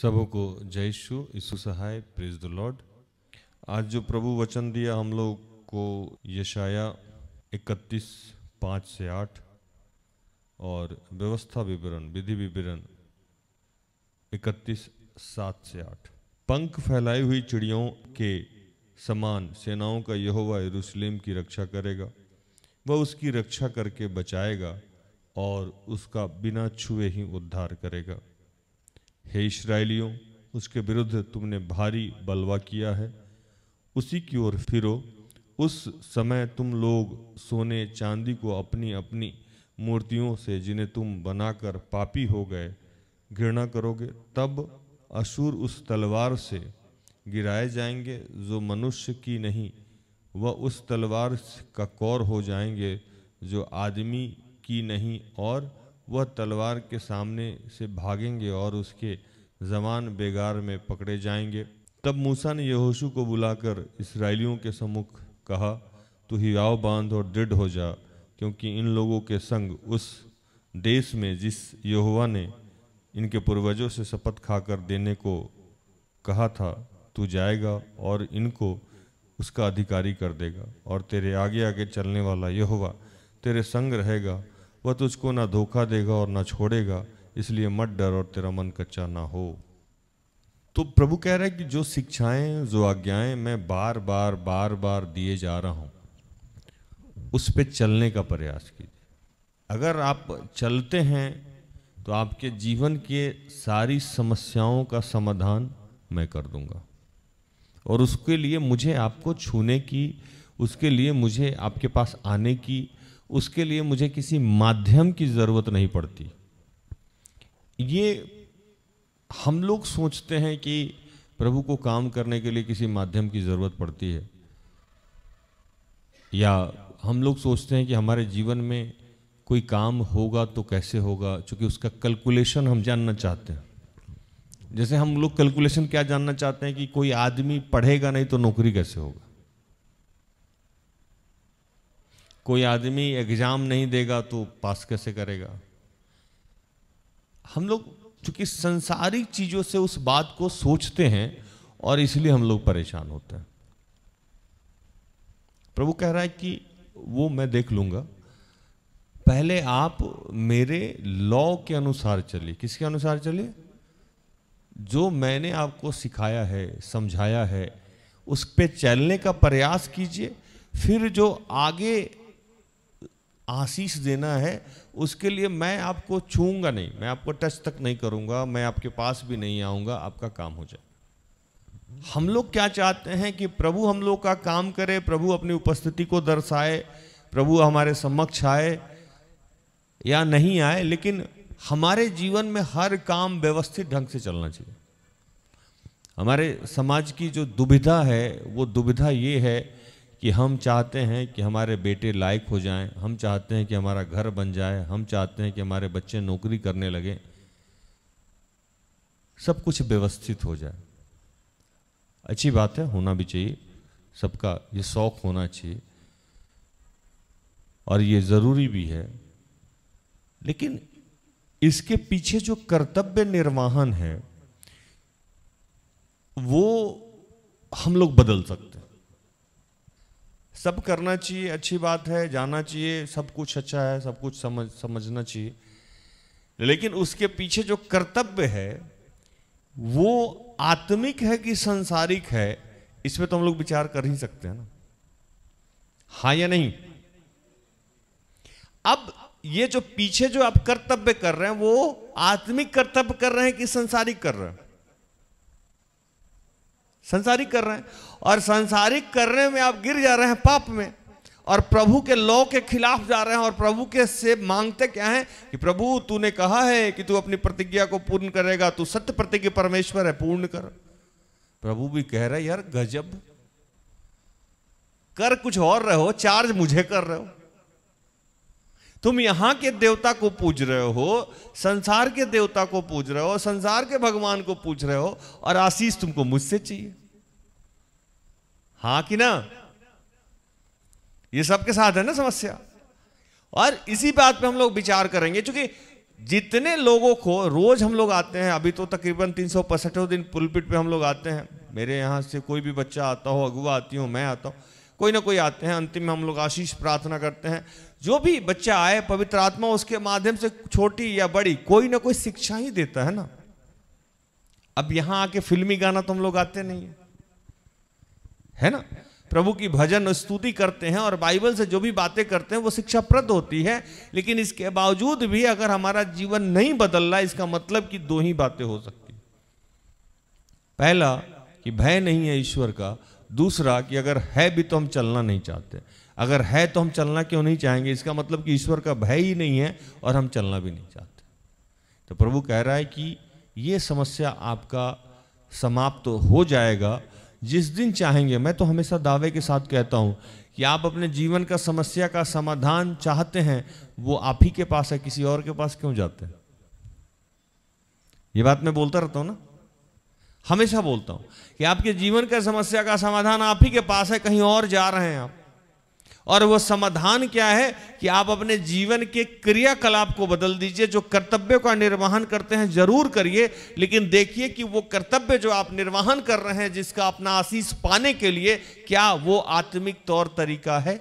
सबों को जय शु यीशु सहाय प्रेज द लॉर्ड आज जो प्रभु वचन दिया हम लोग को यशाया इकतीस पाँच से आठ और व्यवस्था विवरण विधि विवरण इकतीस सात से आठ पंख फैलाई हुई चिड़ियों के समान सेनाओं का यहोवा यरूशलेम की रक्षा करेगा वह उसकी रक्षा करके बचाएगा और उसका बिना छुए ही उद्धार करेगा हे इसराइलियों उसके विरुद्ध तुमने भारी बलवा किया है उसी की ओर फिरो उस समय तुम लोग सोने चांदी को अपनी अपनी मूर्तियों से जिन्हें तुम बनाकर पापी हो गए घृणा करोगे तब असुर उस तलवार से गिराए जाएंगे जो मनुष्य की नहीं वह उस तलवार का कौर हो जाएंगे जो आदमी की नहीं और वह तलवार के सामने से भागेंगे और उसके जमान बेगार में पकड़े जाएंगे तब मूसा ने यहोशू को बुलाकर इसराइलियों के सम्मुख कहा तू आओ बांध और दृढ़ हो जा क्योंकि इन लोगों के संग उस देश में जिस यहोवा ने इनके पूर्वजों से शपथ खाकर देने को कहा था तू जाएगा और इनको उसका अधिकारी कर देगा और तेरे आगे आगे चलने वाला यहोवा तेरे संग रहेगा वह तुझको ना धोखा देगा और ना छोड़ेगा इसलिए मत डर और तेरा मन कच्चा ना हो तो प्रभु कह रहा है कि जो शिक्षाएं जो आज्ञाएं मैं बार बार बार बार दिए जा रहा हूँ उस पर चलने का प्रयास कीजिए अगर आप चलते हैं तो आपके जीवन के सारी समस्याओं का समाधान मैं कर दूंगा और उसके लिए मुझे आपको छूने की उसके लिए मुझे आपके पास आने की उसके लिए मुझे किसी माध्यम की ज़रूरत नहीं पड़ती ये हम लोग सोचते हैं कि प्रभु को काम करने के लिए किसी माध्यम की ज़रूरत पड़ती है या हम लोग सोचते हैं कि हमारे जीवन में कोई काम होगा तो कैसे होगा क्योंकि उसका कैलकुलेशन हम जानना चाहते हैं जैसे हम लोग कैलकुलेशन क्या जानना चाहते हैं कि कोई आदमी पढ़ेगा नहीं तो नौकरी कैसे होगा कोई आदमी एग्ज़ाम नहीं देगा तो पास कैसे करेगा हम लोग चूंकि संसारिक चीज़ों से उस बात को सोचते हैं और इसलिए हम लोग परेशान होते हैं प्रभु कह रहा है कि वो मैं देख लूंगा पहले आप मेरे लॉ के अनुसार चलिए किसके अनुसार चलिए जो मैंने आपको सिखाया है समझाया है उस पर चलने का प्रयास कीजिए फिर जो आगे आशीष देना है उसके लिए मैं आपको छूंगा नहीं मैं आपको टच तक नहीं करूंगा मैं आपके पास भी नहीं आऊंगा आपका काम हो जाए हम लोग क्या चाहते हैं कि प्रभु हम लोग का काम करे प्रभु अपनी उपस्थिति को दर्शाए प्रभु हमारे समक्ष आए या नहीं आए लेकिन हमारे जीवन में हर काम व्यवस्थित ढंग से चलना चाहिए हमारे समाज की जो दुविधा है वो दुविधा ये है कि हम चाहते हैं कि हमारे बेटे लायक हो जाएं हम चाहते हैं कि हमारा घर बन जाए हम चाहते हैं कि हमारे बच्चे नौकरी करने लगे सब कुछ व्यवस्थित हो जाए अच्छी बात है होना भी चाहिए सबका ये शौक़ होना चाहिए और ये ज़रूरी भी है लेकिन इसके पीछे जो कर्तव्य निर्वाहन है वो हम लोग बदल सकते सब करना चाहिए अच्छी बात है जाना चाहिए सब कुछ अच्छा है सब कुछ समझ समझना चाहिए लेकिन उसके पीछे जो कर्तव्य है वो आत्मिक है कि संसारिक है इस तो हम लोग विचार कर ही सकते हैं ना हाँ या नहीं अब ये जो पीछे जो आप कर्तव्य कर रहे हैं वो आत्मिक कर्तव्य कर रहे हैं कि संसारिक कर रहे हैं संसारिक कर रहे हैं और संसारिक करने में आप गिर जा रहे हैं पाप में और प्रभु के लॉ के खिलाफ जा रहे हैं और प्रभु के से मांगते क्या हैं कि प्रभु तूने कहा है कि तू अपनी प्रतिज्ञा को पूर्ण करेगा तू सत्य प्रतिज्ञा परमेश्वर है पूर्ण कर प्रभु भी कह रहे यार गजब कर कुछ और रहे हो चार्ज मुझे कर रहे हो तुम यहां के देवता को पूज रहे हो संसार के देवता को पूज रहे हो संसार के भगवान को पूज रहे हो और आशीष तुमको मुझसे चाहिए हां कि ना ये सबके साथ है ना समस्या और इसी बात पे हम लोग विचार करेंगे क्योंकि जितने लोगों को रोज हम लोग आते हैं अभी तो तकरीबन तीन सौ दिन पुलपिट पे हम लोग आते हैं मेरे यहां से कोई भी बच्चा आता हो अगुआ आती हो मैं आता हूं कोई ना कोई आते हैं अंतिम में हम लोग आशीष प्रार्थना करते हैं जो भी बच्चा आए पवित्र आत्मा उसके माध्यम से छोटी या बड़ी कोई ना कोई शिक्षा ही देता है ना अब यहां आके फिल्मी गाना तो हम लोग आते नहीं है है ना प्रभु की भजन स्तुति करते हैं और बाइबल से जो भी बातें करते हैं वो शिक्षाप्रद होती है लेकिन इसके बावजूद भी अगर हमारा जीवन नहीं बदल रहा इसका मतलब कि दो ही बातें हो सकती पहला कि भय नहीं है ईश्वर का दूसरा कि अगर है भी तो हम चलना नहीं चाहते अगर है तो हम चलना क्यों नहीं चाहेंगे इसका मतलब कि ईश्वर का भय ही नहीं है और हम चलना भी नहीं चाहते तो प्रभु कह रहा है कि ये समस्या आपका समाप्त तो हो जाएगा जिस दिन चाहेंगे मैं तो हमेशा दावे के साथ कहता हूँ कि आप अपने जीवन का समस्या का समाधान चाहते हैं वो आप ही के पास है किसी और के पास क्यों जाते हैं ये बात मैं बोलता रहता हूँ ना हमेशा बोलता हूँ कि आपके जीवन का समस्या का समाधान आप ही के पास है कहीं और जा रहे हैं आप और वो समाधान क्या है कि आप अपने जीवन के क्रियाकलाप को बदल दीजिए जो कर्तव्य का निर्वहन करते हैं जरूर करिए लेकिन देखिए कि वो कर्तव्य जो आप निर्वहन कर रहे हैं जिसका अपना आशीष पाने के लिए क्या वो आत्मिक तौर तरीका है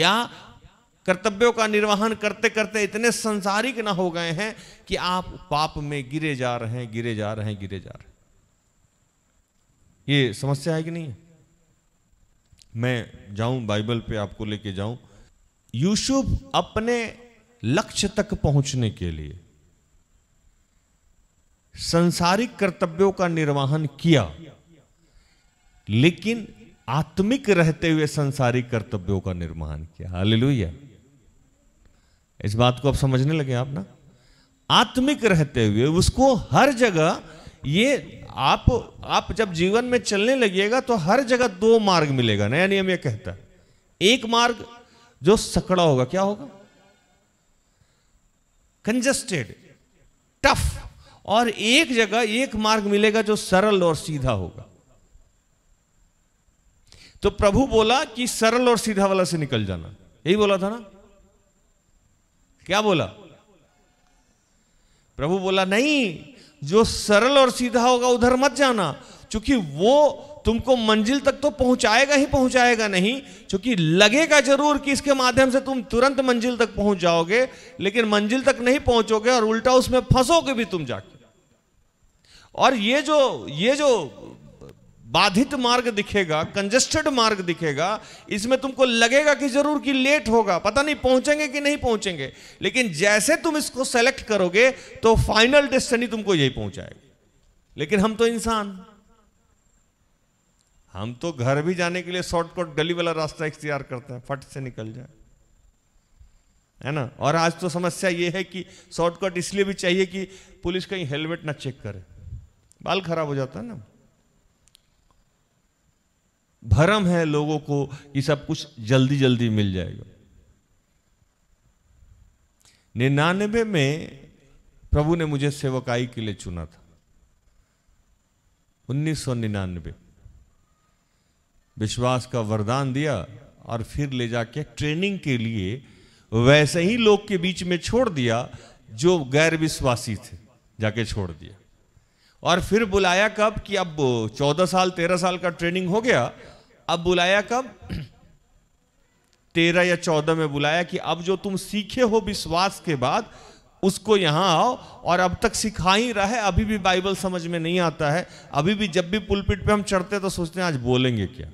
या कर्तव्यों का निर्वहन करते करते इतने संसारिक ना हो गए हैं कि आप पाप में गिरे जा रहे हैं गिरे जा रहे हैं गिरे जा रहे हैं ये समस्या है कि नहीं है मैं जाऊं बाइबल पे आपको लेके जाऊं यूसुफ अपने लक्ष्य तक पहुंचने के लिए संसारिक कर्तव्यों का निर्वहन किया लेकिन आत्मिक रहते हुए संसारिक कर्तव्यों का निर्वहन किया हालेलुया इस बात को आप समझने लगे आप ना आत्मिक रहते हुए उसको हर जगह ये आप आप जब जीवन में चलने लगिएगा तो हर जगह दो मार्ग मिलेगा नया नियम यह कहता है एक मार्ग जो सकड़ा होगा क्या होगा कंजस्टेड टफ और एक जगह एक मार्ग मिलेगा जो सरल और सीधा होगा तो प्रभु बोला कि सरल और सीधा वाला से निकल जाना यही बोला था ना क्या बोला प्रभु बोला नहीं जो सरल और सीधा होगा उधर मत जाना क्योंकि वो तुमको मंजिल तक तो पहुंचाएगा ही पहुंचाएगा नहीं क्योंकि लगेगा जरूर कि इसके माध्यम से तुम तुरंत मंजिल तक पहुंच जाओगे लेकिन मंजिल तक नहीं पहुंचोगे और उल्टा उसमें फंसोगे भी तुम जाके और ये जो ये जो बाधित मार्ग दिखेगा कंजेस्टेड मार्ग दिखेगा इसमें तुमको लगेगा कि जरूर कि लेट होगा पता नहीं पहुंचेंगे कि नहीं पहुंचेंगे लेकिन जैसे तुम इसको सेलेक्ट करोगे तो फाइनल डेस्टिनी तुमको यही पहुंचाएगी लेकिन हम तो इंसान हम तो घर भी जाने के लिए शॉर्टकट गली वाला रास्ता इख्तियार करते हैं फट से निकल जाए है ना और आज तो समस्या ये है कि शॉर्टकट इसलिए भी चाहिए कि पुलिस कहीं हेलमेट ना चेक करे बाल खराब हो जाता है ना भरम है लोगों को कि सब कुछ जल्दी जल्दी मिल जाएगा निन्यानबे में प्रभु ने मुझे सेवकाई के लिए चुना था उन्नीस सौ विश्वास का वरदान दिया और फिर ले जाके ट्रेनिंग के लिए वैसे ही लोग के बीच में छोड़ दिया जो गैर विश्वासी थे जाके छोड़ दिया और फिर बुलाया कब कि अब चौदह साल तेरह साल का ट्रेनिंग हो गया अब बुलाया कब तेरह या चौदह में बुलाया कि अब जो तुम सीखे हो विश्वास के बाद उसको यहां आओ और अब तक सिखा ही रहा है अभी भी बाइबल समझ में नहीं आता है अभी भी जब भी पुलपिट पे हम चढ़ते तो सोचते हैं आज बोलेंगे क्या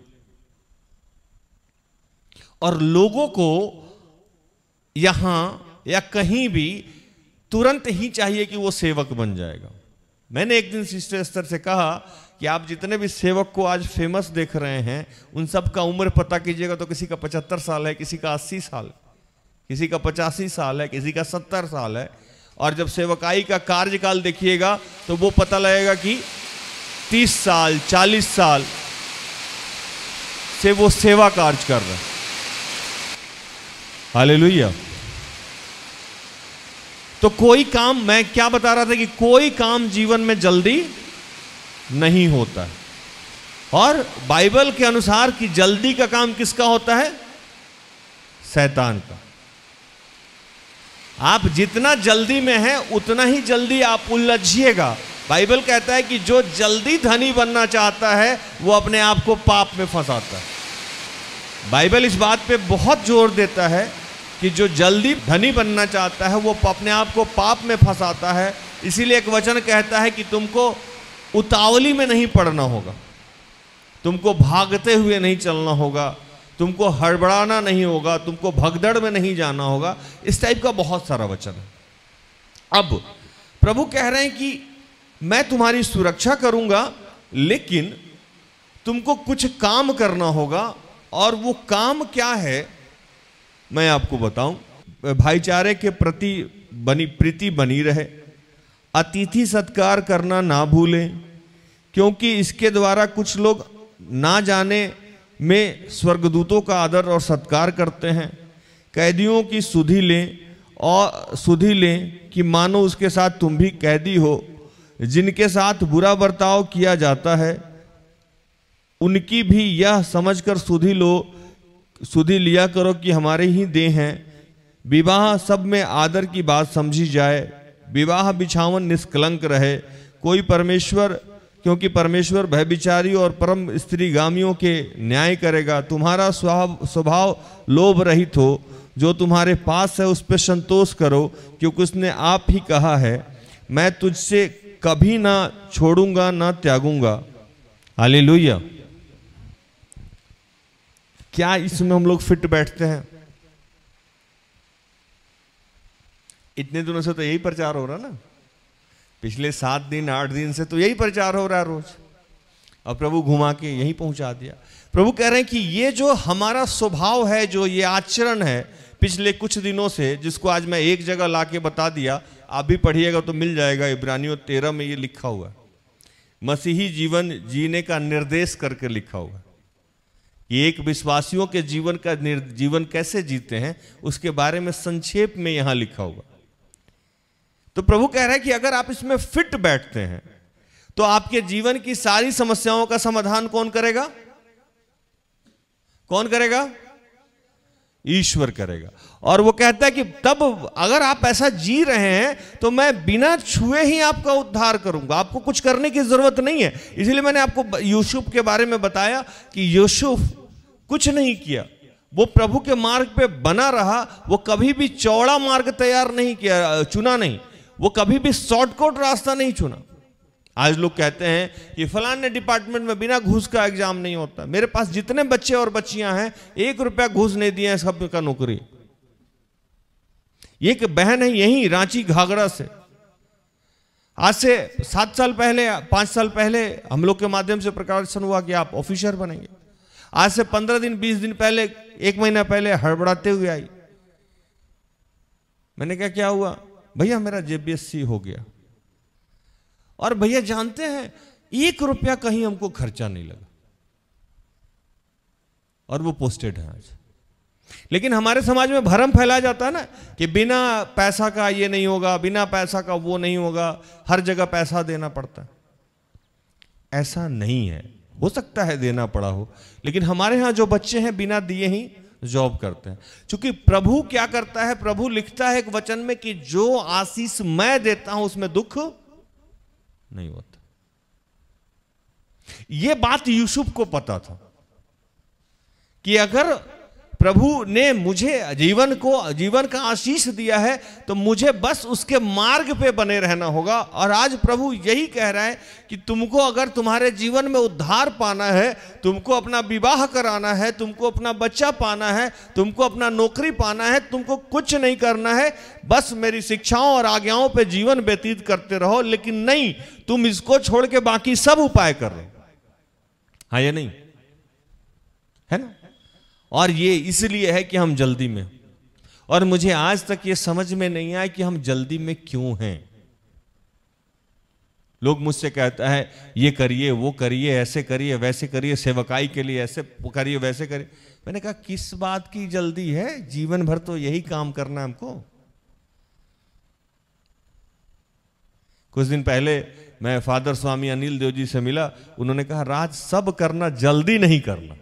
और लोगों को यहां या कहीं भी तुरंत ही चाहिए कि वो सेवक बन जाएगा मैंने एक दिन सिस्टर स्तर से कहा कि आप जितने भी सेवक को आज फेमस देख रहे हैं उन सब का उम्र पता कीजिएगा तो किसी का पचहत्तर साल है किसी का अस्सी साल किसी का पचासी साल है किसी का सत्तर साल है और जब सेवकाई का कार्यकाल देखिएगा तो वो पता लगेगा कि तीस साल चालीस साल से वो सेवा कार्य कर रहे हैं हाल तो कोई काम मैं क्या बता रहा था कि कोई काम जीवन में जल्दी नहीं होता और बाइबल के अनुसार कि जल्दी का काम किसका होता है सैतान का आप जितना जल्दी में हैं उतना ही जल्दी आप उलझिएगा बाइबल कहता है कि जो जल्दी धनी बनना चाहता है वो अपने आप को पाप में फंसाता है बाइबल इस बात पे बहुत जोर देता है कि जो जल्दी धनी बनना चाहता है वो अपने आप को पाप में फंसाता है इसीलिए एक वचन कहता है कि तुमको उतावली में नहीं पड़ना होगा तुमको भागते हुए नहीं चलना होगा तुमको हड़बड़ाना नहीं होगा तुमको भगदड़ में नहीं जाना होगा इस टाइप का बहुत सारा वचन है अब प्रभु कह रहे हैं कि मैं तुम्हारी सुरक्षा करूंगा लेकिन तुमको कुछ काम करना होगा और वो काम क्या है मैं आपको बताऊं भाईचारे के प्रति बनी प्रीति बनी रहे अतिथि सत्कार करना ना भूलें क्योंकि इसके द्वारा कुछ लोग ना जाने में स्वर्गदूतों का आदर और सत्कार करते हैं कैदियों की सुधि लें और सुधि लें कि मानो उसके साथ तुम भी कैदी हो जिनके साथ बुरा बर्ताव किया जाता है उनकी भी यह समझकर सुधि लो सुधी लिया करो कि हमारे ही देह हैं विवाह सब में आदर की बात समझी जाए विवाह बिछावन निष्कलंक रहे कोई परमेश्वर क्योंकि परमेश्वर भयविचारी और परम स्त्रीगामियों के न्याय करेगा तुम्हारा स्वभाव लोभ रहित हो जो तुम्हारे पास है उस पर संतोष करो क्योंकि उसने आप ही कहा है मैं तुझसे कभी ना छोड़ूंगा ना त्यागूंगा हालेलुया क्या इसमें हम लोग फिट बैठते हैं इतने दिनों से तो यही प्रचार हो रहा ना पिछले सात दिन आठ दिन से तो यही प्रचार हो रहा है रोज और प्रभु घुमा के यहीं पहुंचा दिया प्रभु कह रहे हैं कि ये जो हमारा स्वभाव है जो ये आचरण है पिछले कुछ दिनों से जिसको आज मैं एक जगह ला के बता दिया आप भी पढ़िएगा तो मिल जाएगा इब्रानियों तेरह में ये लिखा हुआ मसीही जीवन जीने का निर्देश करके लिखा हुआ ये एक विश्वासियों के जीवन का जीवन कैसे जीते हैं उसके बारे में संक्षेप में यहां लिखा होगा तो प्रभु कह रहा है कि अगर आप इसमें फिट बैठते हैं तो आपके जीवन की सारी समस्याओं का समाधान कौन करेगा कौन करेगा ईश्वर करेगा और वो कहता है कि तब अगर आप ऐसा जी रहे हैं तो मैं बिना छुए ही आपका उद्धार करूंगा आपको कुछ करने की जरूरत नहीं है इसलिए मैंने आपको यूसुफ के बारे में बताया कि यूसुफ कुछ नहीं किया वो प्रभु के मार्ग पे बना रहा वो कभी भी चौड़ा मार्ग तैयार नहीं किया चुना नहीं वो कभी भी शॉर्टकट रास्ता नहीं चुना आज लोग कहते हैं कि फलाने डिपार्टमेंट में बिना घूस का एग्जाम नहीं होता मेरे पास जितने बच्चे और बच्चियां हैं एक रुपया घूस नहीं दिया है सब का नौकरी एक बहन है यही रांची घाघरा से आज से सात साल पहले पांच साल पहले हम लोग के माध्यम से प्रकाशन हुआ कि आप ऑफिसर बनेंगे आज से पंद्रह दिन बीस दिन पहले एक महीना पहले हड़बड़ाते हुए आई मैंने क्या क्या हुआ भैया मेरा जेबीएससी हो गया और भैया जानते हैं एक रुपया कहीं हमको खर्चा नहीं लगा और वो पोस्टेड है आज लेकिन हमारे समाज में भरम फैला जाता है ना कि बिना पैसा का ये नहीं होगा बिना पैसा का वो नहीं होगा हर जगह पैसा देना पड़ता है ऐसा नहीं है हो सकता है देना पड़ा हो लेकिन हमारे यहां जो बच्चे हैं बिना दिए ही जॉब करते हैं क्योंकि प्रभु क्या करता है प्रभु लिखता है एक वचन में कि जो आशीष मैं देता हूं उसमें दुख नहीं होता यह बात यूसुफ को पता था कि अगर प्रभु ने मुझे जीवन को जीवन का आशीष दिया है तो मुझे बस उसके मार्ग पे बने रहना होगा और आज प्रभु यही कह रहा है कि तुमको अगर तुम्हारे जीवन में उद्धार पाना है तुमको अपना विवाह कराना है तुमको अपना बच्चा पाना है तुमको अपना नौकरी पाना है तुमको कुछ नहीं करना है बस मेरी शिक्षाओं और आज्ञाओं पर जीवन व्यतीत करते रहो लेकिन नहीं तुम इसको छोड़ के बाकी सब उपाय कर रहे हाँ या नहीं है ना और ये इसलिए है कि हम जल्दी में और मुझे आज तक ये समझ में नहीं आया कि हम जल्दी में क्यों हैं लोग मुझसे कहता है ये करिए वो करिए ऐसे करिए वैसे करिए सेवकाई के लिए ऐसे करिए वैसे करिए मैंने कहा किस बात की जल्दी है जीवन भर तो यही काम करना हमको कुछ दिन पहले मैं फादर स्वामी अनिल देव जी से मिला उन्होंने कहा राज सब करना जल्दी नहीं करना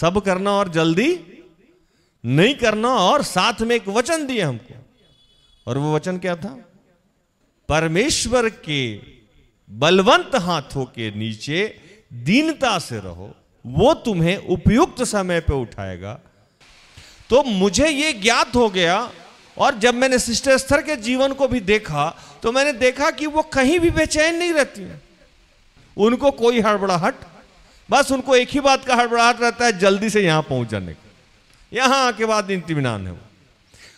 सब करना और जल्दी नहीं करना और साथ में एक वचन दिए हमको और वो वचन क्या था परमेश्वर के बलवंत हाथों के नीचे दीनता से रहो वो तुम्हें उपयुक्त समय पे उठाएगा तो मुझे ये ज्ञात हो गया और जब मैंने सिस्टर स्तर के जीवन को भी देखा तो मैंने देखा कि वो कहीं भी बेचैन नहीं रहती है उनको कोई हड़बड़ाहट बस उनको एक ही बात का हड़बड़ाहट रहता है जल्दी से यहां पहुंच जाने का यहां आके बाद इंतमान है वो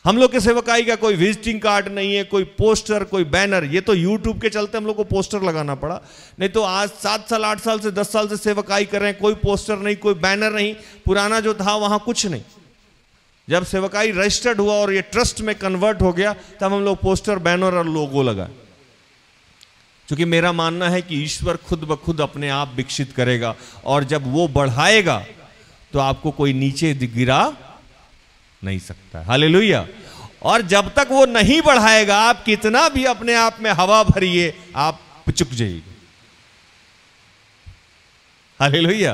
हम लोग के सेवकाई का कोई विजिटिंग कार्ड नहीं है कोई पोस्टर कोई बैनर ये तो यूट्यूब के चलते हम लोग को पोस्टर लगाना पड़ा नहीं तो आज सात साल आठ साल से दस साल से सेवकाई कर रहे हैं कोई पोस्टर नहीं कोई बैनर नहीं पुराना जो था वहां कुछ नहीं जब सेवकाई रजिस्टर्ड हुआ और ये ट्रस्ट में कन्वर्ट हो गया तब हम लोग पोस्टर बैनर और लोगो लगाए क्योंकि मेरा मानना है कि ईश्वर खुद ब खुद अपने आप विकसित करेगा और जब वो बढ़ाएगा तो आपको कोई नीचे गिरा नहीं सकता हाले और जब तक वो नहीं बढ़ाएगा आप कितना भी अपने आप में हवा भरिए आप चुक जाएगी हाले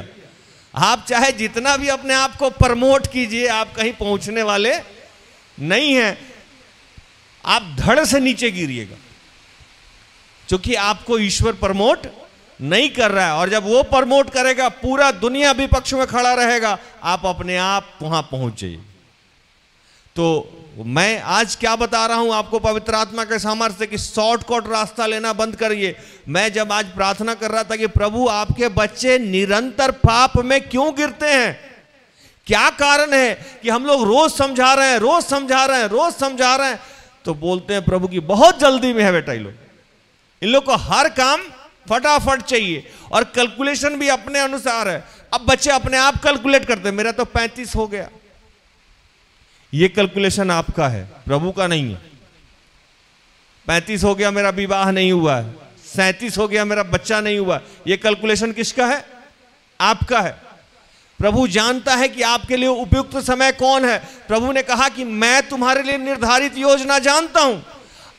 आप चाहे जितना भी अपने आप को प्रमोट कीजिए आप कहीं पहुंचने वाले नहीं है आप धड़ से नीचे गिरिएगा क्योंकि आपको ईश्वर प्रमोट नहीं कर रहा है और जब वो प्रमोट करेगा पूरा दुनिया विपक्ष में खड़ा रहेगा आप अपने आप वहां पहुंच जाइए तो मैं आज क्या बता रहा हूं आपको पवित्र आत्मा के सामर्थ्य कि शॉर्टकट रास्ता लेना बंद करिए मैं जब आज प्रार्थना कर रहा था कि प्रभु आपके बच्चे निरंतर पाप में क्यों गिरते हैं क्या कारण है कि हम लोग रोज समझा रहे हैं रोज समझा रहे हैं रोज समझा रहे हैं तो बोलते हैं प्रभु की बहुत जल्दी में है बेटा ये लोग इन लोग को हर काम फटाफट चाहिए और कैलकुलेशन भी अपने अनुसार है अब बच्चे अपने आप कैलकुलेट करते मेरा तो पैंतीस हो गया ये कैलकुलेशन आपका है प्रभु का नहीं है पैंतीस हो गया मेरा विवाह नहीं हुआ है सैंतीस हो गया मेरा बच्चा नहीं हुआ ये कैलकुलेशन किसका है आपका है प्रभु जानता है कि आपके लिए उपयुक्त समय कौन है प्रभु ने कहा कि मैं तुम्हारे लिए निर्धारित योजना जानता हूं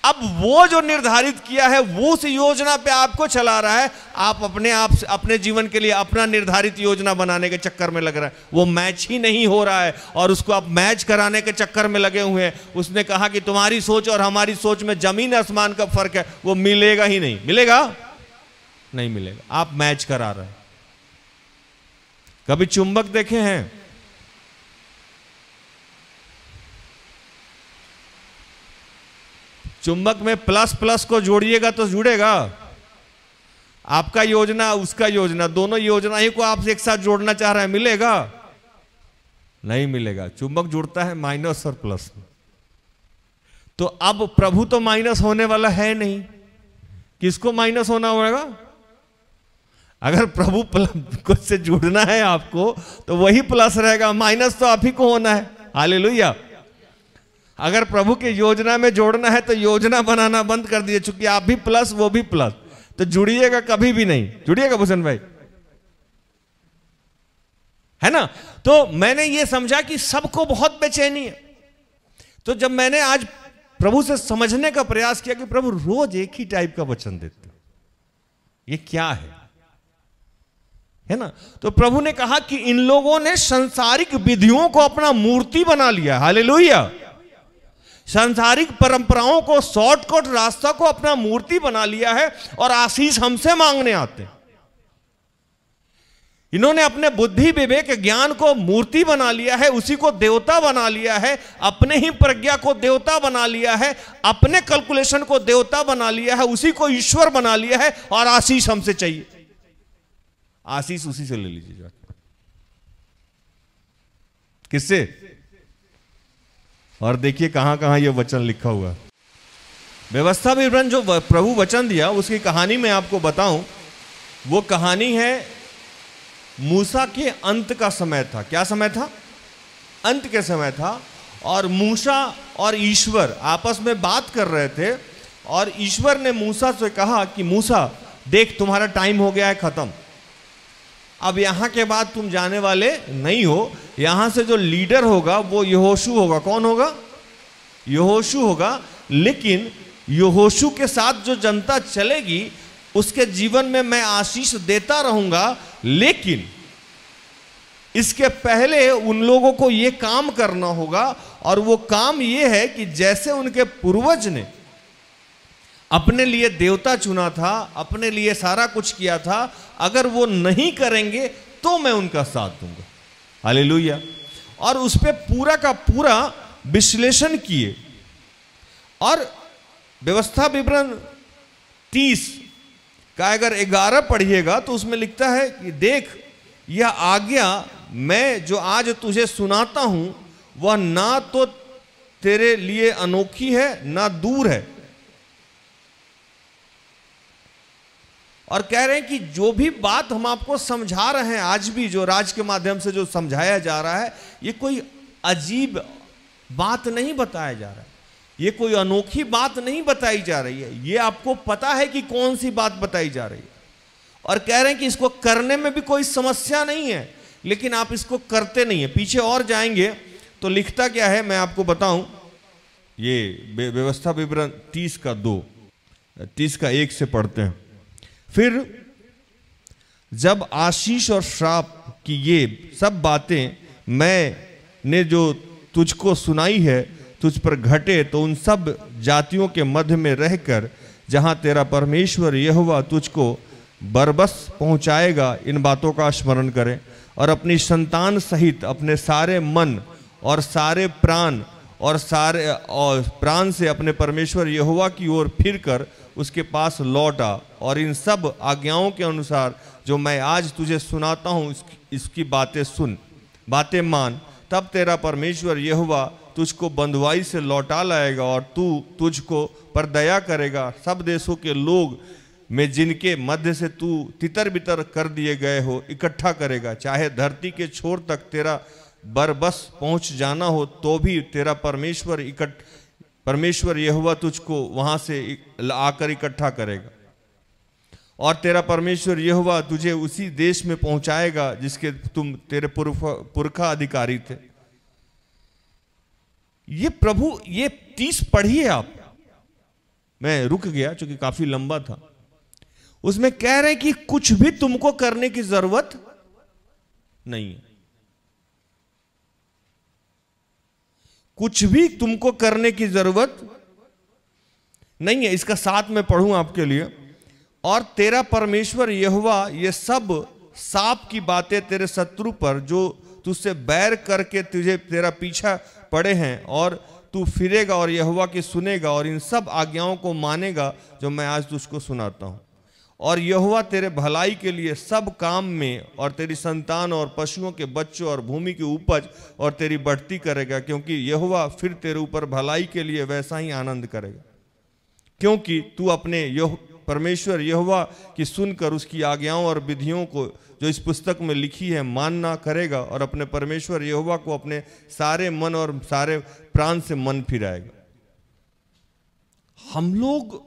अब वो जो निर्धारित किया है वो उस योजना पे आपको चला रहा है आप अपने आप अपने जीवन के लिए अपना निर्धारित योजना बनाने के चक्कर में लग रहा है वो मैच ही नहीं हो रहा है और उसको आप मैच कराने के चक्कर में लगे हुए हैं उसने कहा कि तुम्हारी सोच और हमारी सोच में जमीन आसमान का फर्क है वो मिलेगा ही नहीं मिलेगा नहीं मिलेगा आप मैच करा रहे हैं कभी चुंबक देखे हैं चुंबक में प्लस प्लस को जोड़िएगा तो जुड़ेगा आपका योजना उसका योजना दोनों योजना ही को आप एक साथ जोड़ना चाह रहे हैं मिलेगा नहीं मिलेगा चुंबक जुड़ता है माइनस और प्लस तो अब प्रभु तो माइनस होने वाला है नहीं किसको माइनस होना होगा अगर प्रभु कुछ से जुड़ना है आपको तो वही प्लस रहेगा माइनस तो आप ही को होना है हाले अगर प्रभु की योजना में जोड़ना है तो योजना बनाना बंद कर दिए चूंकि आप भी प्लस वो भी प्लस तो जुड़िएगा कभी भी नहीं जुड़िएगा भूषण भाई है ना तो मैंने ये समझा कि सबको बहुत बेचैनी है तो जब मैंने आज प्रभु से समझने का प्रयास किया कि प्रभु रोज एक ही टाइप का वचन देते ये क्या है है ना तो प्रभु ने कहा कि इन लोगों ने संसारिक विधियों को अपना मूर्ति बना लिया हालेलुया सांसारिक परंपराओं को शॉर्टकट रास्ता को अपना मूर्ति बना लिया है और आशीष हमसे मांगने आते हैं इन्होंने अपने बुद्धि विवेक ज्ञान को मूर्ति बना लिया है उसी को देवता बना लिया है अपने ही प्रज्ञा को देवता बना लिया है अपने कैलकुलेशन को देवता बना लिया है उसी को ईश्वर बना लिया है और आशीष हमसे चाहिए आशीष उसी से ले लीजिए किससे और देखिए कहाँ कहां यह वचन लिखा हुआ व्यवस्था विवरण जो प्रभु वचन दिया उसकी कहानी मैं आपको बताऊं वो कहानी है मूसा के अंत का समय था क्या समय था अंत के समय था और मूसा और ईश्वर आपस में बात कर रहे थे और ईश्वर ने मूसा से कहा कि मूसा देख तुम्हारा टाइम हो गया है ख़त्म अब यहाँ के बाद तुम जाने वाले नहीं हो यहाँ से जो लीडर होगा वो यहोशु होगा कौन होगा यहोशु होगा लेकिन यहोशु के साथ जो जनता चलेगी उसके जीवन में मैं आशीष देता रहूंगा लेकिन इसके पहले उन लोगों को ये काम करना होगा और वो काम ये है कि जैसे उनके पूर्वज ने अपने लिए देवता चुना था अपने लिए सारा कुछ किया था अगर वो नहीं करेंगे तो मैं उनका साथ दूंगा हालेलुया और उस पर पूरा का पूरा विश्लेषण किए और व्यवस्था विवरण तीस का अगर ग्यारह पढ़िएगा तो उसमें लिखता है कि देख यह आज्ञा मैं जो आज तुझे सुनाता हूँ वह ना तो तेरे लिए अनोखी है ना दूर है और कह रहे हैं कि जो भी बात हम आपको समझा रहे हैं आज भी जो राज के माध्यम से जो समझाया जा रहा है ये कोई अजीब बात नहीं बताया जा रहा है ये कोई अनोखी बात नहीं बताई जा रही है ये आपको पता है कि कौन सी बात बताई जा रही है और कह रहे हैं कि इसको करने में भी कोई समस्या नहीं है लेकिन आप इसको करते नहीं है पीछे और जाएंगे तो लिखता क्या है मैं आपको बताऊं ये व्यवस्था विवरण तीस का दो तीस का एक से पढ़ते हैं फिर जब आशीष और श्राप की ये सब बातें मैं ने जो तुझको सुनाई है तुझ पर घटे तो उन सब जातियों के मध्य में रहकर जहाँ तेरा परमेश्वर यह हुआ तुझको बरबस पहुँचाएगा इन बातों का स्मरण करें और अपनी संतान सहित अपने सारे मन और सारे प्राण और सारे और प्राण से अपने परमेश्वर यहुआ की ओर फिरकर उसके पास लौटा और इन सब आज्ञाओं के अनुसार जो मैं आज तुझे सुनाता हूँ इसकी, इसकी बातें सुन बातें मान तब तेरा परमेश्वर यह हुआ तुझको बंधुआई से लौटा लाएगा और तू तुझको पर दया करेगा सब देशों के लोग में जिनके मध्य से तू तितर बितर कर दिए गए हो इकट्ठा करेगा चाहे धरती के छोर तक तेरा बरबस पहुंच जाना हो तो भी तेरा परमेश्वर इकट्ठ परमेश्वर यह हुआ तुझको वहाँ से आकर इकट्ठा करेगा और तेरा परमेश्वर यह हुआ तुझे उसी देश में पहुंचाएगा जिसके तुम तेरे पुरखा अधिकारी थे ये प्रभु ये तीस पढ़िए आप मैं रुक गया चूंकि काफी लंबा था उसमें कह रहे कि कुछ भी तुमको करने की जरूरत नहीं है कुछ भी तुमको करने की जरूरत नहीं है इसका साथ में पढ़ू आपके लिए और तेरा परमेश्वर यहुआ ये सब साप की बातें तेरे शत्रु पर जो तुझसे बैर करके तुझे तेरा पीछा पड़े हैं और तू फिरेगा और यहुआ की सुनेगा और इन सब आज्ञाओं को मानेगा जो मैं आज तुझको सुनाता हूँ और यहुआ तेरे भलाई के लिए सब काम में और तेरी संतान और पशुओं के बच्चों और भूमि की उपज और तेरी बढ़ती करेगा क्योंकि यहुआ फिर तेरे ऊपर भलाई के लिए वैसा ही आनंद करेगा क्योंकि तू अपने यह परमेश्वर यहोवा की सुनकर उसकी आज्ञाओं और विधियों को जो इस पुस्तक में लिखी है मानना करेगा और अपने परमेश्वर यहोवा को अपने सारे मन और सारे प्राण से मन फिराएगा हम लोग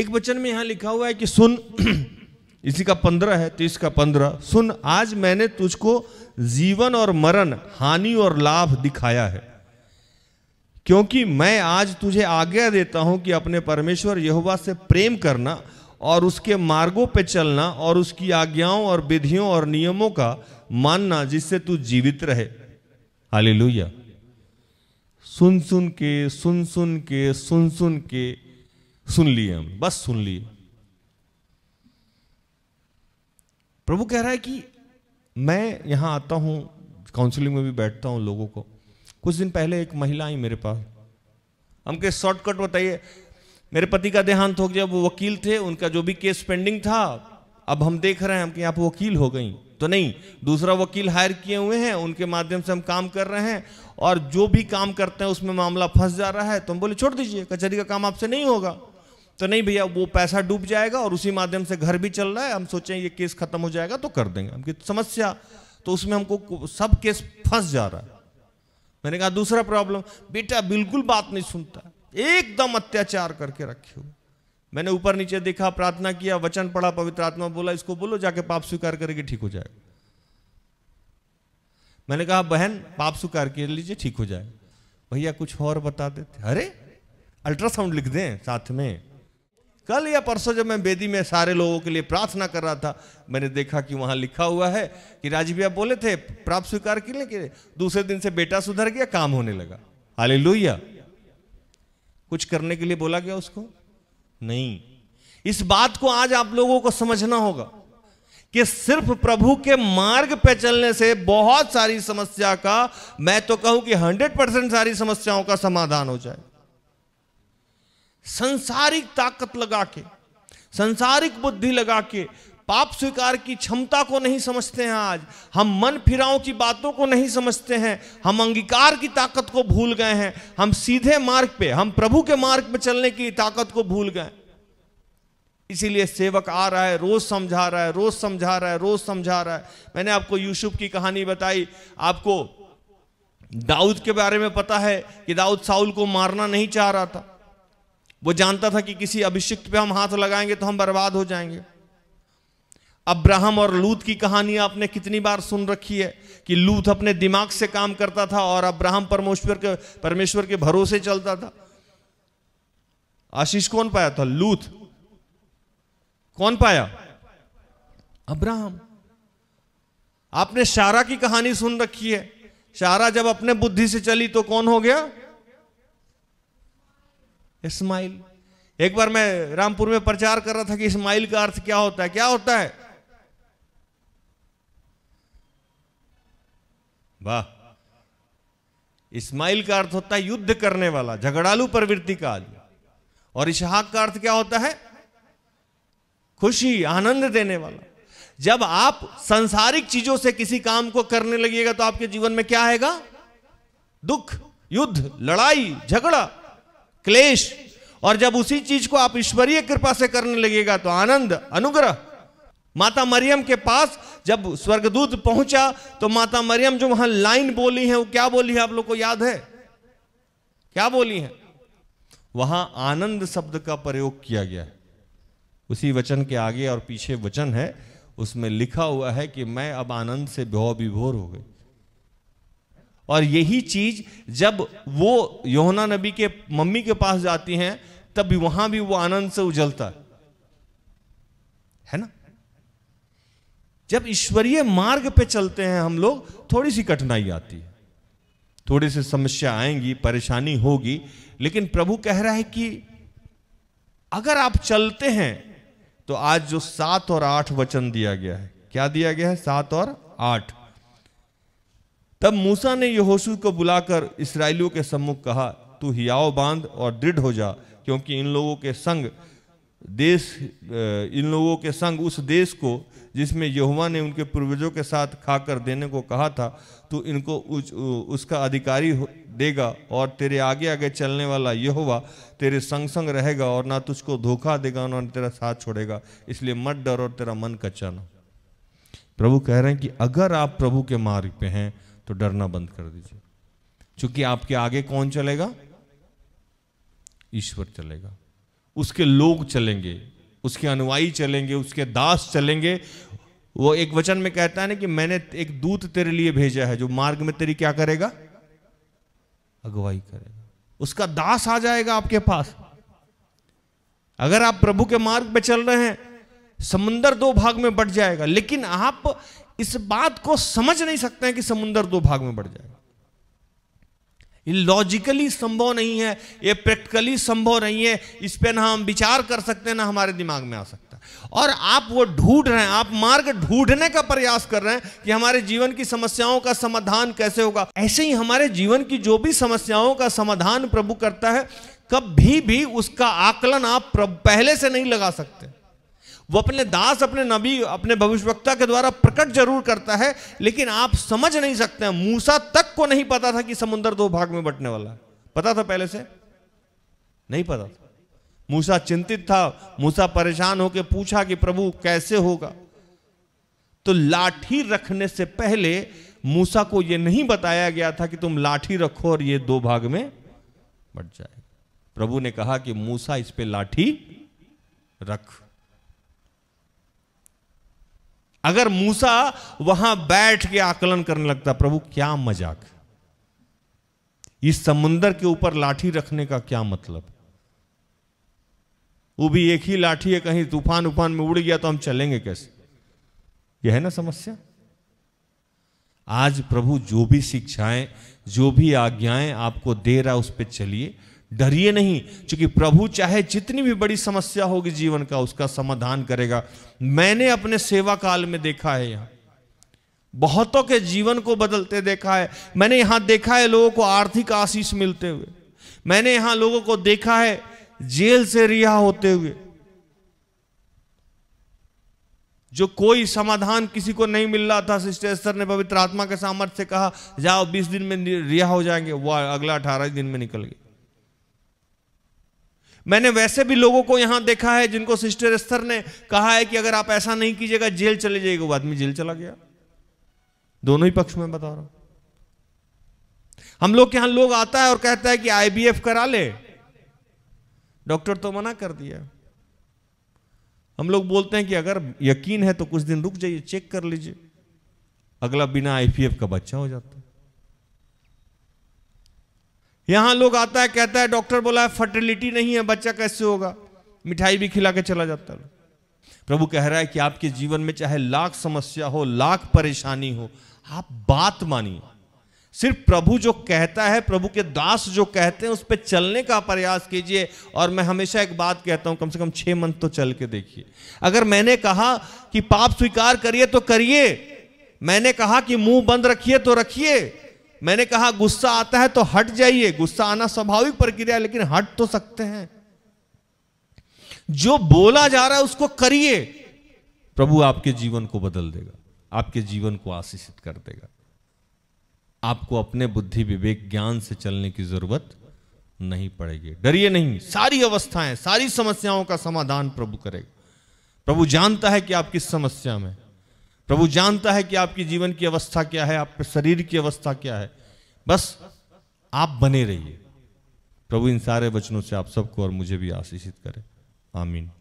एक वचन में यहां लिखा हुआ है कि सुन इसी का पंद्रह है तीस तो का पंद्रह सुन आज मैंने तुझको जीवन और मरण हानि और लाभ दिखाया है क्योंकि मैं आज तुझे आज्ञा देता हूं कि अपने परमेश्वर यहोवा से प्रेम करना और उसके मार्गों पर चलना और उसकी आज्ञाओं और विधियों और नियमों का मानना जिससे तू जीवित रहे हालेलुया सुन सुन के सुन सुन के सुन सुन के सुन लिए हम बस सुन लिए प्रभु कह रहा है कि मैं यहां आता हूं काउंसलिंग में भी बैठता हूं लोगों को कुछ दिन पहले एक महिला आई मेरे पास हम के शॉर्टकट बताइए मेरे पति का देहांत हो गया वो वकील थे उनका जो भी केस पेंडिंग था अब हम देख रहे हैं हम कि आप वकील हो गई तो नहीं दूसरा वकील हायर किए हुए हैं उनके माध्यम से हम काम कर रहे हैं और जो भी काम करते हैं उसमें मामला फंस जा रहा है तो हम बोले छोड़ दीजिए कचहरी का काम आपसे नहीं होगा तो नहीं भैया वो पैसा डूब जाएगा और उसी माध्यम से घर भी चल रहा है हम सोचें ये केस खत्म हो जाएगा तो कर देंगे हमकी समस्या तो उसमें हमको सब केस फंस जा रहा है मैंने कहा दूसरा प्रॉब्लम बेटा बिल्कुल बात नहीं सुनता एकदम अत्याचार करके रखे हो मैंने ऊपर नीचे देखा प्रार्थना किया वचन पढ़ा पवित्र आत्मा बोला इसको बोलो जाके पाप स्वीकार करेगी ठीक हो जाएगा मैंने कहा बहन पाप स्वीकार कर लीजिए ठीक हो जाएगा भैया कुछ और बता देते अरे अल्ट्रासाउंड लिख दें साथ में कल या परसों जब मैं बेदी में सारे लोगों के लिए प्रार्थना कर रहा था मैंने देखा कि वहाँ लिखा हुआ है कि राजीव भैया बोले थे प्राप्त स्वीकार के लिए दूसरे दिन से बेटा सुधर गया काम होने लगा हाले कुछ करने के लिए बोला गया उसको नहीं इस बात को आज आप लोगों को समझना होगा कि सिर्फ प्रभु के मार्ग पर चलने से बहुत सारी समस्या का मैं तो कहूं कि 100 परसेंट सारी समस्याओं का समाधान हो जाए संसारिक ताकत लगा के संसारिक बुद्धि लगा के पाप स्वीकार की क्षमता को नहीं समझते हैं आज हम मन फिराओं की बातों को नहीं समझते हैं हम अंगीकार की ताकत को भूल गए हैं हम सीधे मार्ग पे हम प्रभु के मार्ग पे चलने की ताकत को भूल गए इसीलिए सेवक आ रहा है रोज समझा रहा है रोज समझा रहा है रोज समझा रहा है मैंने आपको यूसुफ की कहानी बताई आपको दाऊद के बारे में पता है कि दाऊद साउल को मारना नहीं चाह रहा था वो जानता था कि किसी अभिषिक्त पे हम हाथ लगाएंगे तो हम बर्बाद हो जाएंगे अब्राहम और लूत की कहानी आपने कितनी बार सुन रखी है कि लूत अपने दिमाग से काम करता था और अब्राहम परमेश्वर के परमेश्वर के भरोसे चलता था आशीष कौन पाया था लूत कौन पाया अब्राहम आपने शारा की कहानी सुन रखी है शारा जब अपने बुद्धि से चली तो कौन हो गया स्माइल एक बार मैं रामपुर में प्रचार कर रहा था कि इस्माइल का अर्थ क्या होता है क्या होता है वाह इस्माइल का अर्थ होता है युद्ध करने वाला झगड़ालू प्रवृत्ति का आदमी और इशहाक का अर्थ क्या होता है खुशी आनंद देने वाला जब आप संसारिक चीजों से किसी काम को करने लगिएगा तो आपके जीवन में क्या आएगा दुख युद्ध लड़ाई झगड़ा क्लेश और जब उसी चीज को आप ईश्वरीय कृपा से करने लगेगा तो आनंद अनुग्रह माता मरियम के पास जब स्वर्गदूत पहुंचा तो माता मरियम जो वहां लाइन बोली है वो क्या बोली है आप लोग को याद है क्या बोली है वहां आनंद शब्द का प्रयोग किया गया है उसी वचन के आगे और पीछे वचन है उसमें लिखा हुआ है कि मैं अब आनंद से भव विभोर हो गई और यही चीज जब वो योहना नबी के मम्मी के पास जाती हैं तब भी वहां भी वो आनंद से उजलता है है ना जब ईश्वरीय मार्ग पे चलते हैं हम लोग थोड़ी सी कठिनाई आती है थोड़ी सी समस्या आएंगी परेशानी होगी लेकिन प्रभु कह रहा है कि अगर आप चलते हैं तो आज जो सात और आठ वचन दिया गया है क्या दिया गया है सात और आठ तब मूसा ने यहोशू को बुलाकर इसराइलियों के सम्मुख कहा तू हियाओ बांध और दृढ़ हो जा क्योंकि इन लोगों के संग देश इन लोगों के संग उस देश को जिसमें यहुआ ने उनके पूर्वजों के साथ खाकर देने को कहा था तो इनको उच, उसका अधिकारी देगा और तेरे आगे आगे चलने वाला यहुआ तेरे संग संग रहेगा और ना तुझको धोखा देगा ना तेरा साथ छोड़ेगा इसलिए मत डर और तेरा मन कच्चा ना प्रभु कह रहे हैं कि अगर आप प्रभु के मार्ग पे हैं तो डरना बंद कर दीजिए क्योंकि आपके आगे कौन चलेगा ईश्वर चलेगा उसके लोग चलेंगे उसके अनुवाई चलेंगे उसके दास चलेंगे वो एक वचन में कहता है ना कि मैंने एक दूत तेरे लिए भेजा है जो मार्ग में तेरी क्या करेगा अगुवाई करेगा उसका दास आ जाएगा आपके पास अगर आप प्रभु के मार्ग पर चल रहे हैं समुंदर दो भाग में बट जाएगा लेकिन आप इस बात को समझ नहीं सकते हैं कि समुंदर दो भाग में बढ़ जाएगा ये लॉजिकली संभव नहीं है ये प्रैक्टिकली संभव नहीं है इस पर ना हम विचार कर सकते हैं ना हमारे दिमाग में आ सकता है और आप वो ढूंढ रहे हैं आप मार्ग ढूंढने का प्रयास कर रहे हैं कि हमारे जीवन की समस्याओं का समाधान कैसे होगा ऐसे ही हमारे जीवन की जो भी समस्याओं का समाधान प्रभु करता है कभी भी उसका आकलन आप पहले से नहीं लगा सकते वो अपने दास अपने नबी अपने भविष्यवक्ता के द्वारा प्रकट जरूर करता है लेकिन आप समझ नहीं सकते हैं मूसा तक को नहीं पता था कि समुंदर दो भाग में बटने वाला है पता था पहले से नहीं पता था मूसा चिंतित था मूसा परेशान होकर पूछा कि प्रभु कैसे होगा तो लाठी रखने से पहले मूसा को यह नहीं बताया गया था कि तुम लाठी रखो और ये दो भाग में बट जाए प्रभु ने कहा कि मूसा इस पे लाठी रख अगर मूसा वहां बैठ के आकलन करने लगता प्रभु क्या मजाक इस समुंदर के ऊपर लाठी रखने का क्या मतलब वो भी एक ही लाठी है कहीं तूफान उफान में उड़ गया तो हम चलेंगे कैसे यह है ना समस्या आज प्रभु जो भी शिक्षाएं जो भी आज्ञाएं आपको दे रहा उस पर चलिए डरिए नहीं क्योंकि प्रभु चाहे जितनी भी बड़ी समस्या होगी जीवन का उसका समाधान करेगा मैंने अपने सेवा काल में देखा है यहां बहुतों के जीवन को बदलते देखा है मैंने यहां देखा है लोगों को आर्थिक आशीष मिलते हुए मैंने यहां लोगों को देखा है जेल से रिहा होते हुए जो कोई समाधान किसी को नहीं मिल रहा था सिस्टर स्तर ने पवित्र आत्मा के सामर्थ्य से कहा जाओ 20 दिन में रिहा हो जाएंगे वह अगला अठारह दिन में निकल गए मैंने वैसे भी लोगों को यहां देखा है जिनको सिस्टर एस्थर ने कहा है कि अगर आप ऐसा नहीं कीजिएगा जेल चले जाइएगा वो आदमी जेल चला गया दोनों ही पक्ष में बता रहा हूं हम लोग के यहां लोग आता है और कहता है कि आईबीएफ करा ले डॉक्टर तो मना कर दिया हम लोग बोलते हैं कि अगर यकीन है तो कुछ दिन रुक जाइए चेक कर लीजिए अगला बिना आईपीएफ का बच्चा हो जाता है यहां लोग आता है कहता है डॉक्टर बोला है फर्टिलिटी नहीं है बच्चा कैसे होगा मिठाई भी खिला के चला जाता है प्रभु कह रहा है कि आपके जीवन में चाहे लाख समस्या हो लाख परेशानी हो आप बात मानिए सिर्फ प्रभु जो कहता है प्रभु के दास जो कहते हैं उस पर चलने का प्रयास कीजिए और मैं हमेशा एक बात कहता हूं कम से कम छह मंथ तो चल के देखिए अगर मैंने कहा कि पाप स्वीकार करिए तो करिए मैंने कहा कि मुंह बंद रखिए तो रखिए मैंने कहा गुस्सा आता है तो हट जाइए गुस्सा आना स्वाभाविक प्रक्रिया लेकिन हट तो सकते हैं जो बोला जा रहा है उसको करिए प्रभु आपके जीवन को बदल देगा आपके जीवन को आशीषित कर देगा आपको अपने बुद्धि विवेक ज्ञान से चलने की जरूरत नहीं पड़ेगी डरिए नहीं सारी अवस्थाएं सारी समस्याओं का समाधान प्रभु करेगा प्रभु जानता है कि आप किस समस्या में प्रभु जानता है कि आपके जीवन की अवस्था क्या है आपके शरीर की अवस्था क्या है बस आप बने रहिए प्रभु इन सारे वचनों से आप सबको और मुझे भी आशीषित करें आमीन